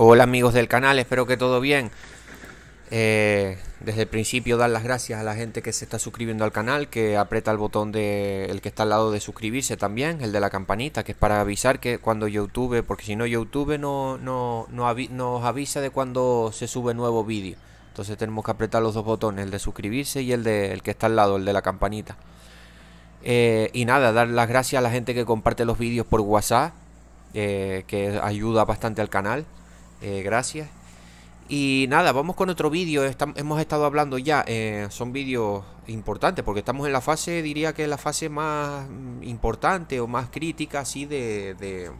Hola amigos del canal, espero que todo bien. Eh, desde el principio dar las gracias a la gente que se está suscribiendo al canal, que aprieta el botón de el que está al lado de suscribirse también, el de la campanita, que es para avisar que cuando YouTube, porque si no YouTube no, nos avisa de cuando se sube nuevo vídeo. Entonces tenemos que apretar los dos botones, el de suscribirse y el de que está al lado, el de la campanita. Eh, y nada, dar las gracias a la gente que comparte los vídeos por WhatsApp, eh, que ayuda bastante al canal. Eh, gracias. Y nada, vamos con otro vídeo, hemos estado hablando ya, eh, son vídeos importantes porque estamos en la fase, diría que es la fase más mm, importante o más crítica así de,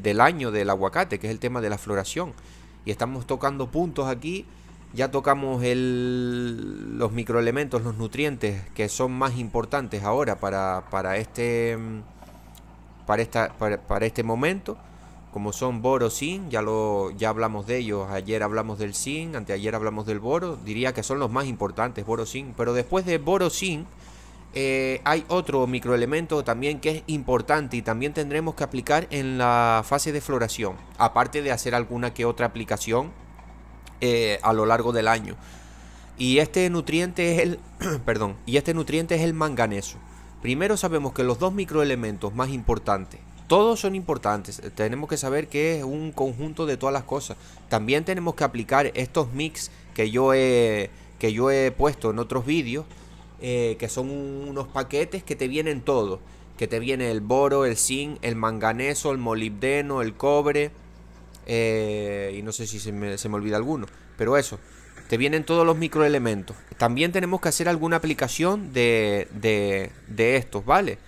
del año del aguacate, que es el tema de la floración. Y estamos tocando puntos aquí, ya tocamos el, los microelementos, los nutrientes que son más importantes ahora para, para este, mm, para, esta, para este momento como son boro, sin ya, lo, ya hablamos de ellos, ayer hablamos del zinc, anteayer hablamos del boro, diría que son los más importantes, boro, sin pero después de boro, sin eh, hay otro microelemento también que es importante y también tendremos que aplicar en la fase de floración, aparte de hacer alguna que otra aplicación eh, a lo largo del año. Y este nutriente es el, perdón, y este nutriente es el manganeso. Primero sabemos que los dos microelementos más importantes todos son importantes, eh, tenemos que saber que es un conjunto de todas las cosas. También tenemos que aplicar estos mix que yo he, que yo he puesto en otros vídeos, eh, que son unos paquetes que te vienen todos. Que te viene el boro, el zinc, el manganeso, el molibdeno, el cobre. Eh, y no sé si se me, se me olvida alguno. Pero eso, te vienen todos los microelementos. También tenemos que hacer alguna aplicación de, de, de estos, ¿vale?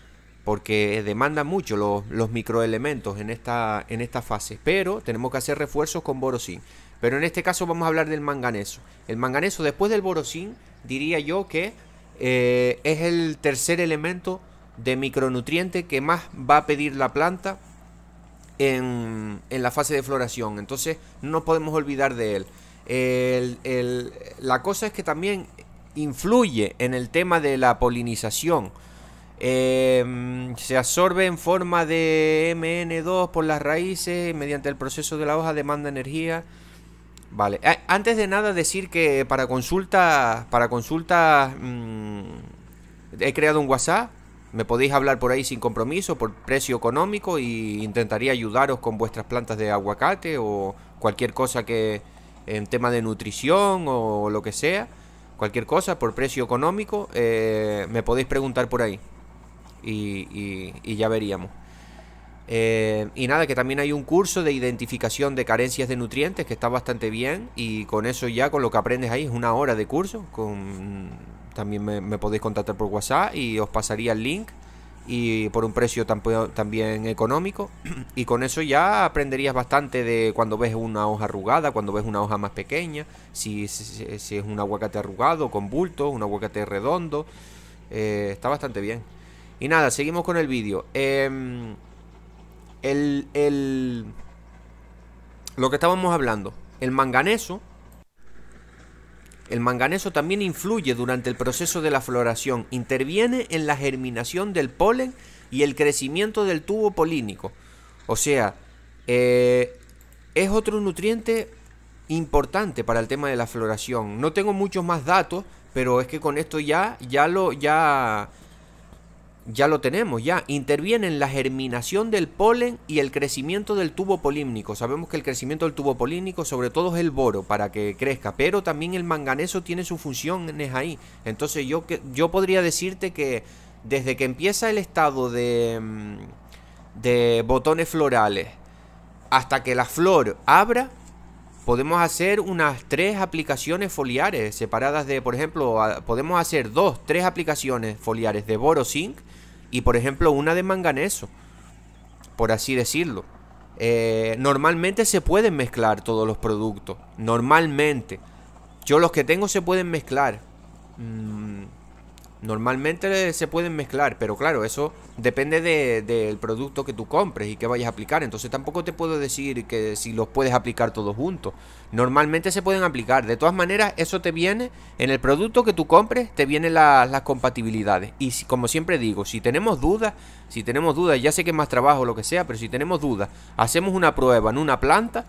porque eh, demanda mucho los, microelementos en esta, en esta fase, pero tenemos que hacer refuerzos con borosín. Pero en este caso vamos a hablar del manganeso. El manganeso después del borosín diría yo que eh, es el tercer elemento de micronutriente que más va a pedir la planta en, la fase de floración. Entonces no nos podemos olvidar de él. la cosa es que también influye en el tema de la polinización. Em, se absorbe en forma de MN2 por las raíces mediante el proceso de la hoja demanda energía. Vale, antes de nada decir que para consulta para consulta mm, he creado un WhatsApp, me podéis hablar por ahí sin compromiso, por precio económico y intentaría ayudaros con vuestras plantas de aguacate o cualquier cosa que en tema de nutrición o lo que sea, cualquier cosa por precio económico, eh, me podéis preguntar por ahí y, ya veríamos. Eh, y nada, que también hay un curso de identificación de carencias de nutrientes que está bastante bien y con eso ya, con lo que aprendes ahí, es una hora de curso. Con, también me, podéis contactar por WhatsApp y os pasaría el link y por un precio también económico. Y con eso ya aprenderías bastante de cuando ves una hoja arrugada, cuando ves una hoja más pequeña, si, si, es un aguacate arrugado con bulto, un aguacate redondo. Eh, está bastante bien. Y nada, seguimos con el vídeo. Em, el, el, lo que estábamos hablando, el manganeso, el manganeso también influye durante el proceso de la floración, interviene en la germinación del polen y el crecimiento del tubo polínico. O sea, eh, es otro nutriente importante para el tema de la floración. No tengo muchos más datos, pero es que con esto ya, ya lo, ya ya lo tenemos, ya. Intervienen la germinación del polen y el crecimiento del tubo polímnico. Sabemos que el crecimiento del tubo polímnico, sobre todo es el boro, para que crezca, pero también el manganeso tiene sus funciones ahí. Entonces yo, yo podría decirte que desde que empieza el estado de, mm, de botones florales hasta que la flor abra, podemos hacer unas tres aplicaciones foliares separadas de, por ejemplo, podemos hacer dos, tres aplicaciones foliares de boro zinc y por ejemplo una de manganeso, por así decirlo. Eh, normalmente se pueden mezclar todos los productos, normalmente. Yo los que tengo se pueden mezclar. Mm, Normalmente se pueden mezclar, pero claro, eso depende del producto que tú compres y que vayas a aplicar. Entonces tampoco te puedo decir que si los puedes aplicar todos juntos. Normalmente se pueden aplicar. De todas maneras, eso te viene en el producto que tú compres, te vienen las compatibilidades. Y como siempre digo, si tenemos dudas, si tenemos dudas, ya sé que es más trabajo o lo que sea, pero si tenemos dudas, hacemos una prueba en una planta.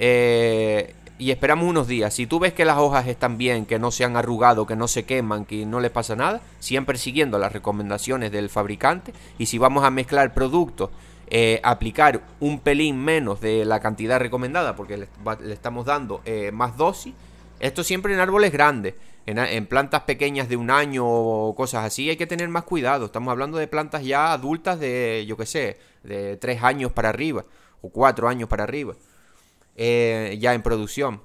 Eh, y esperamos unos días. Si tú ves que las hojas están bien, que no se han arrugado, que no se queman, que no les pasa nada, siempre siguiendo las recomendaciones del fabricante. Y si vamos a mezclar productos, eh, aplicar un pelín menos de la cantidad recomendada, porque le, estamos dando eh, más dosis. Esto siempre en árboles grandes. En, en, plantas pequeñas de un año o cosas así hay que tener más cuidado. Estamos hablando de plantas ya adultas de, yo qué sé, de tres años para arriba o cuatro años para arriba. Eh, ya en producción.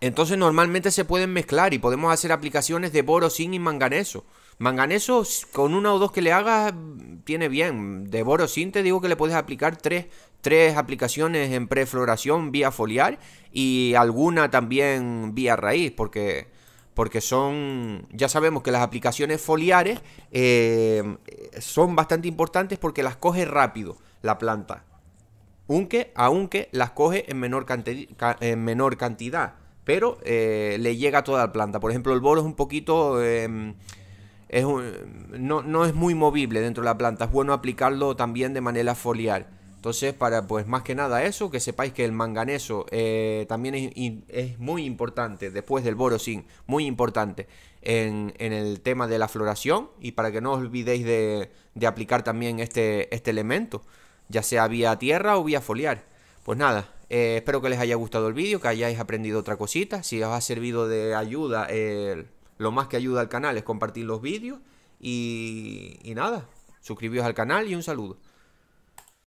Entonces normalmente se pueden mezclar y podemos hacer aplicaciones de boro, sin y manganeso. Manganeso con una o dos que le hagas tiene bien. De boro, te digo que le puedes aplicar tres, aplicaciones en prefloración vía foliar y alguna también vía raíz porque porque son, ya sabemos que las aplicaciones foliares eh, son bastante importantes porque las coge rápido la planta aunque, las coge en menor, cantidad, pero eh, le llega a toda la planta. Por ejemplo, el boro es un poquito... Em, no, es muy movible dentro de la planta, es bueno aplicarlo también de manera foliar. Entonces, para pues más que nada eso, que sepáis que el manganeso eh, también es, muy importante, después del boro, sí, muy importante en, el tema de la floración y para que no os olvidéis de, aplicar también este, este elemento ya sea vía tierra o vía foliar. Pues nada, eh, espero que les haya gustado el vídeo, que hayáis aprendido otra cosita. Si os ha servido de ayuda, lo más que ayuda al canal es compartir los vídeos. Y, y nada, suscribíos al canal y un saludo.